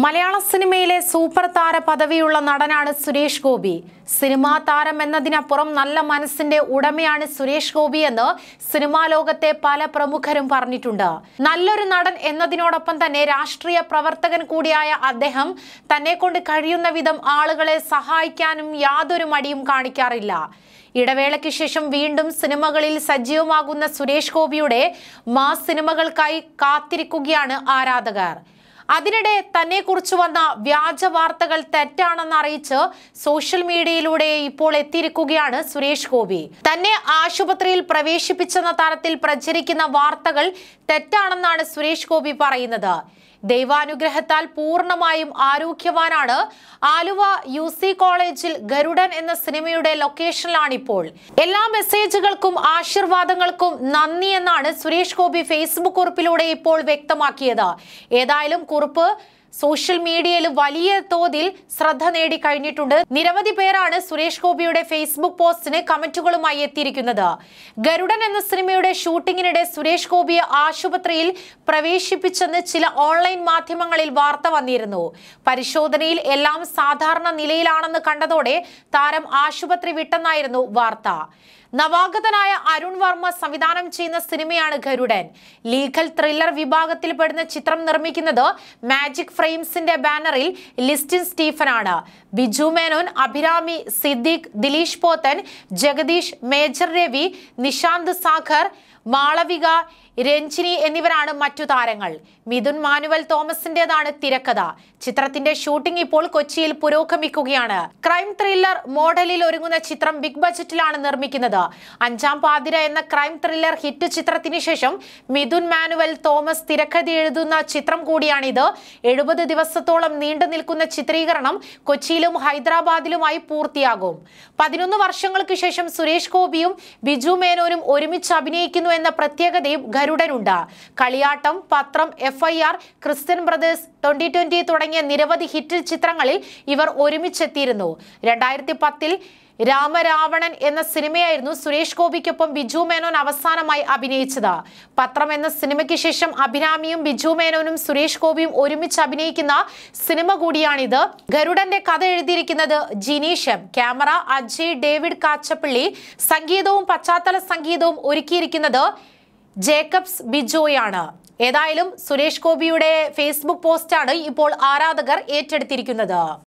മലയാള സിനിമയിലെ സൂപ്പർ താര പദവിയുള്ള നടനാണ് സുരേഷ് ഗോപി സിനിമാ താരം എന്നതിനപ്പുറം നല്ല മനസ്സിന്റെ ഉടമയാണ് സുരേഷ് ഗോപി എന്ന് സിനിമാ ലോകത്തെ പല പ്രമുഖരും പറഞ്ഞിട്ടുണ്ട് നല്ലൊരു നടൻ എന്നതിനോടൊപ്പം തന്നെ രാഷ്ട്രീയ പ്രവർത്തകൻ കൂടിയായ അദ്ദേഹം തന്നെ കൊണ്ട് കഴിയുന്ന വിധം ആളുകളെ സഹായിക്കാനും യാതൊരു മടിയും കാണിക്കാറില്ല ഇടവേളയ്ക്ക് ശേഷം വീണ്ടും സിനിമകളിൽ സജീവമാകുന്ന സുരേഷ് ഗോപിയുടെ മാ സിനിമകൾക്കായി കാത്തിരിക്കുകയാണ് ആരാധകർ അതിനിടെ തന്നെക്കുറിച്ച് വന്ന വ്യാജ വാർത്തകൾ തെറ്റാണെന്ന് അറിയിച്ച് സോഷ്യൽ മീഡിയയിലൂടെ ഇപ്പോൾ എത്തിയിരിക്കുകയാണ് സുരേഷ് ഗോപി തന്നെ ആശുപത്രിയിൽ പ്രവേശിപ്പിച്ചെന്ന തരത്തിൽ പ്രചരിക്കുന്ന വാർത്തകൾ തെറ്റാണെന്നാണ് സുരേഷ് ഗോപി പറയുന്നത് ദൈവാനുഗ്രഹത്താൽ പൂർണ്ണമായും ആരോഗ്യവാനാണ് ആലുവ യു സി കോളേജിൽ ഗരുഡൻ എന്ന സിനിമയുടെ ലൊക്കേഷനിലാണിപ്പോൾ എല്ലാ മെസ്സേജുകൾക്കും ആശീർവാദങ്ങൾക്കും നന്ദി എന്നാണ് സുരേഷ് ഗോപി ഫേസ്ബുക്ക് കുറിപ്പിലൂടെ ഇപ്പോൾ വ്യക്തമാക്കിയത് ഏതായാലും കുറിപ്പ് സോഷ്യൽ മീഡിയയിൽ വലിയ തോതിൽ ശ്രദ്ധ നേടിക്കഴിഞ്ഞിട്ടുണ്ട് നിരവധി പേരാണ് സുരേഷ് ഗോപിയുടെ ഫേസ്ബുക്ക് പോസ്റ്റിന് കമന്റുകളുമായി എത്തിയിരിക്കുന്നത് ഗരുഡൻ എന്ന സിനിമയുടെ ഷൂട്ടിങ്ങിനിടെ സുരേഷ് ഗോപിയെ ആശുപത്രിയിൽ പ്രവേശിപ്പിച്ചെന്ന് ചില ഓൺലൈൻ മാധ്യമങ്ങളിൽ വാർത്ത വന്നിരുന്നു പരിശോധനയിൽ എല്ലാം സാധാരണ നിലയിലാണെന്ന് കണ്ടതോടെ താരം ആശുപത്രി വിട്ടെന്നായിരുന്നു വാർത്ത നവാഗതനായ അരുൺ വർമ്മ സംവിധാനം ചെയ്യുന്ന സിനിമയാണ് ഗരുഡൻ ലീഗൽ ത്രില്ലർ വിഭാഗത്തിൽപ്പെടുന്ന ചിത്രം നിർമ്മിക്കുന്നത് മാജിക് ഫ്രെയിംസിന്റെ ബാനറിൽ ലിസ്റ്റിൻ സ്റ്റീഫനാണ് ബിജു മേനോൻ അഭിരാമി സിദ്ദീഖ് ദിലീഷ് പോത്തൻ ജഗദീഷ് മേജർ രവി നിശാന്ത് സാഖർ മാളവിക രഞ്ജിനി എന്നിവരാണ് മറ്റു താരങ്ങൾ മിഥുൻ മാനുവൽ തോമസിന്റേതാണ് തിരക്കഥ ചിത്രത്തിന്റെ ഷൂട്ടിംഗ് ഇപ്പോൾ കൊച്ചിയിൽ പുരോഗമിക്കുകയാണ് ക്രൈം ത്രില്ലർ മോഡലിൽ ഒരുങ്ങുന്ന ചിത്രം ബിഗ് ബജറ്റിലാണ് നിർമ്മിക്കുന്നത് അഞ്ചാം പാതിര എന്ന ക്രൈം ത്രില്ലർ ഹിറ്റ് ചിത്രത്തിന് ശേഷം മിഥുൻ മാനുവൽ തോമസ് തിരക്കഥ എഴുതുന്ന ചിത്രം കൂടിയാണിത് എഴുപത് അറുപത് ദിവസത്തോളം നീണ്ടു നിൽക്കുന്ന ചിത്രീകരണം കൊച്ചിയിലും ഹൈദരാബാദിലുമായി പൂർത്തിയാകും പതിനൊന്ന് വർഷങ്ങൾക്ക് ശേഷം സുരേഷ് ഗോപിയും ബിജു മേനോനും ഒരുമിച്ച് അഭിനയിക്കുന്നു എന്ന പ്രത്യേകതയും ഗരുഡനുണ്ട് Kaliyattam Pathram F Christian Brothers twenty twenty തുടങ്ങിയ നിരവധി ഹിറ്റ് ചിത്രങ്ങളിൽ ഇവർ ഒരുമിച്ചെത്തിയിരുന്നു രണ്ടായിരത്തി പത്തിൽ രാമരാവണൻ എന്ന സിനിമയായിരുന്നു സുരേഷ് ഗോപിക്കൊപ്പം ബിജു മേനോൻ അവസാനമായി അഭിനയിച്ചത് പത്രം എന്ന സിനിമയ്ക്ക് ശേഷം അഭിരാമിയും ബിജു മേനോനും സുരേഷ് ഗോപിയും ഒരുമിച്ച് അഭിനയിക്കുന്ന സിനിമ കൂടിയാണിത് ഗരുഡന്റെ കഥ എഴുതിയിരിക്കുന്നത് ജിനീഷ് ക്യാമറ അജയ് ഡേവിഡ് കാച്ചപ്പള്ളി സംഗീതവും പശ്ചാത്തല സംഗീതവും ഒരുക്കിയിരിക്കുന്നത് ജേക്കബ്സ് ബിജോയാണ് ഏതായാലും സുരേഷ് ഗോപിയുടെ ഫേസ്ബുക്ക് പോസ്റ്റാണ് ഇപ്പോൾ ആരാധകർ ഏറ്റെടുത്തിരിക്കുന്നത്